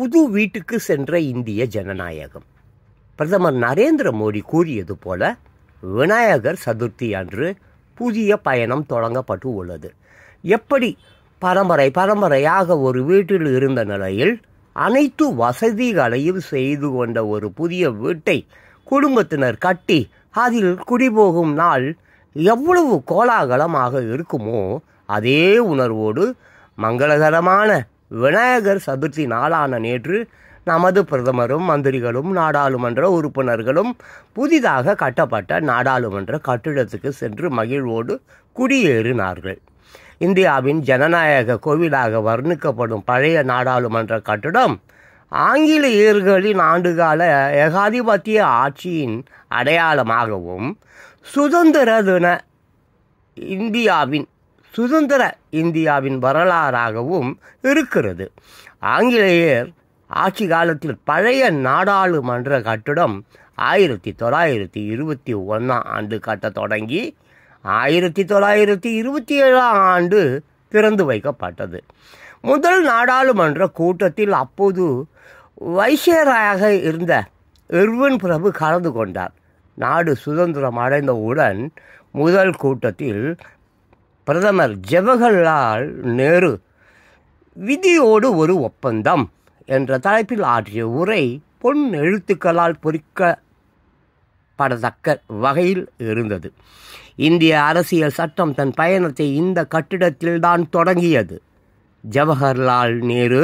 புது வீட்டுக்கு சென்ற இந்திய ஜனநாயகம் பிரதமர் நரேந்திர மோடி கூறியது போல விநாயகர் சதுர்த்தி அன்று புதிய பயணம் தொடங்கப்பட்டு உள்ளது எப்படி பரம்பரை பரம்பரையாக ஒரு வீட்டில் இருந்த நிலையில் அனைத்து வசதிகளையும் செய்து கொண்ட ஒரு புதிய வீட்டை குடும்பத்தினர் கட்டி அதில் குடிபோகும் நாள் எவ்வளவு கோலாகலமாக இருக்குமோ அதே உணர்வோடு மங்களகரமான விநாயகர் சதுர்த்தி நாளான நேற்று நமது பிரதமரும் மந்திரிகளும் நாடாளுமன்ற உறுப்பினர்களும் புதிதாக கட்டப்பட்ட நாடாளுமன்ற கட்டிடத்துக்கு சென்று மகிழ்வோடு குடியேறினார்கள் இந்தியாவின் ஜனநாயக கோவிலாக வர்ணிக்கப்படும் பழைய நாடாளுமன்ற கட்டிடம் ஆங்கிலேயர்களின் ஆண்டுகால ஏகாதிபத்திய ஆட்சியின் அடையாளமாகவும் சுதந்திர தின இந்தியாவின் சுதந்திர இந்தியாவின் வரலாறாகவும் இருக்கிறது ஆங்கிலேயர் ஆட்சி காலத்தில் பழைய நாடாளுமன்ற கட்டிடம் ஆயிரத்தி தொள்ளாயிரத்தி இருபத்தி ஒன்றாம் ஆண்டு கட்ட தொடங்கி ஆயிரத்தி தொள்ளாயிரத்தி இருபத்தி ஏழாம் ஆண்டு திறந்து வைக்கப்பட்டது முதல் நாடாளுமன்ற கூட்டத்தில் அப்போது வைசியராக இருந்த எர்வன் பிரபு கலந்து கொண்டார் நாடு சுதந்திரம் அடைந்தவுடன் முதல் கூட்டத்தில் பிரதமர் ஜவஹர்லால் நேரு விதியோடு ஒரு ஒப்பந்தம் என்ற தலைப்பில் ஆற்றிய உரை பொன் எழுத்துக்களால் பொறிக்கப்படத்தக்க வகையில் இருந்தது இந்திய அரசியல் சட்டம் தன் பயணத்தை இந்த கட்டிடத்தில்தான் தொடங்கியது ஜவஹர்லால் நேரு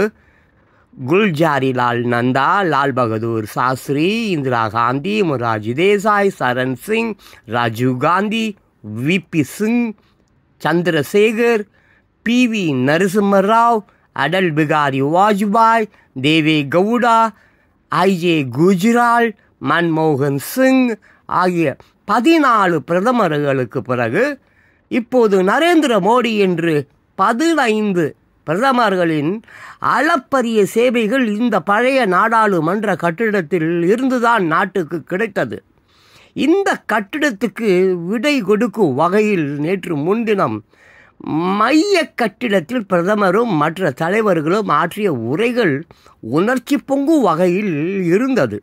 குல்ஜாரிலால் நந்தா லால் பகதூர் சாஸ்திரி இந்திரா காந்தி முராஜி தேசாய் சரண் சிங் ராஜீவ் காந்தி விபி சிங் சந்திரசேகர் பி வி நரசிம்மராவ் அடல் பிகாரி வாஜ்பாய் தேவே கவுடா ஐஜே குஜ்ரால் மன்மோகன் சிங் ஆகிய பதினாலு பிரதமர்களுக்கு பிறகு இப்போது நரேந்திர மோடி என்று பதினைந்து பிரதமர்களின் அளப்பரிய சேவைகள் இந்த பழைய நாடாளுமன்ற கட்டிடத்தில் இருந்துதான் நாட்டுக்கு கிடைத்தது இந்த கட்டிடத்துக்கு விடை கொடுக்கும் வகையில் நேற்று முன்தினம் மைய கட்டிடத்தில் பிரதமரும் மற்ற தலைவர்களும் ஆற்றிய உரைகள் உணர்ச்சி பொங்கும் வகையில் இருந்தது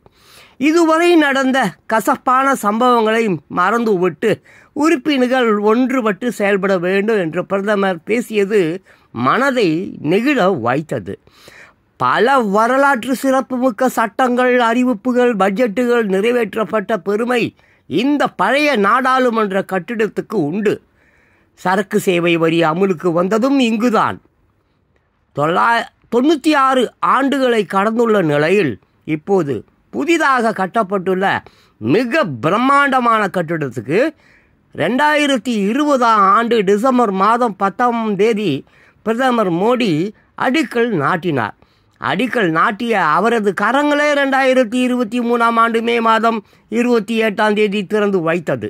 இதுவரை நடந்த கசப்பான சம்பவங்களை மறந்துவிட்டு உறுப்பினர்கள் ஒன்றுபட்டு செயல்பட வேண்டும் என்று பிரதமர் பேசியது மனதை நெகிழ வாய்த்தது பல வரலாற்று சிறப்புமிக்க சட்டங்கள் அறிவிப்புகள் பட்ஜெட்டுகள் நிறைவேற்றப்பட்ட பெருமை இந்த பழைய நாடாளுமன்ற கட்டிடத்துக்கு உண்டு சரக்கு சேவை வரி அமுலுக்கு வந்ததும் இங்குதான் தொள்ளா தொண்ணூற்றி ஆறு ஆண்டுகளை கடந்துள்ள நிலையில் இப்போது புதிதாக கட்டப்பட்டுள்ள மிக பிரம்மாண்டமான கட்டிடத்துக்கு ரெண்டாயிரத்தி இருபதாம் ஆண்டு டிசம்பர் மாதம் பத்தாம் தேதி பிரதமர் மோடி அடிக்கல் நாட்டினார் அடிக்கல் நாட்டிய அவரது கரங்களே ரெண்டாயிரத்தி இருபத்தி மூணாம் ஆண்டு மே மாதம் இருபத்தி எட்டாம் தேதி திறந்து வைத்தது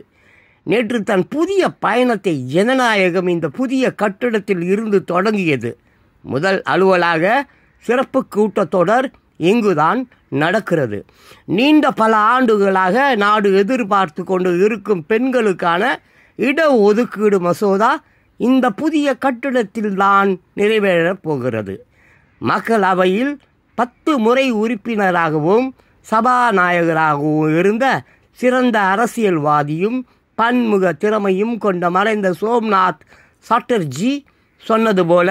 நேற்று தன் புதிய பயணத்தை ஜனநாயகம் இந்த புதிய கட்டிடத்தில் இருந்து தொடங்கியது முதல் அலுவலாக சிறப்பு கூட்டத்தொடர் இங்குதான் நடக்கிறது நீண்ட பல ஆண்டுகளாக நாடு எதிர்பார்த்து கொண்டு இருக்கும் பெண்களுக்கான இடஒதுக்கீடு மசோதா இந்த புதிய கட்டிடத்தில்தான் நிறைவேறப் போகிறது மக்களவையில் பத்து முறை உறுப்பினராகவும் சபாநாயகராகவும் இருந்த சிறந்த அரசியல்வாதியும் பன்முக திறமையும் கொண்ட மறைந்த சோம்நாத் சாட்டர்ஜி சொன்னது போல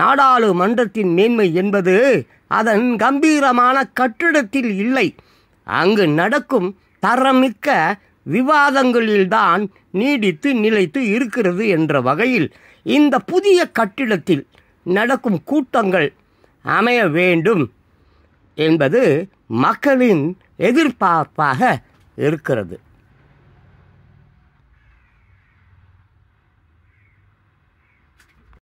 நாடாளுமன்றத்தின் மேன்மை என்பது அதன் கம்பீரமான கட்டிடத்தில் இல்லை அங்கு நடக்கும் தரமிக்க விவாதங்களில்தான் நீடித்து நிலைத்து இருக்கிறது என்ற வகையில் இந்த புதிய கட்டிடத்தில் நடக்கும் கூட்டங்கள் அமைய வேண்டும் என்பது மக்களின் எதிர்பார்ப்பாக இருக்கிறது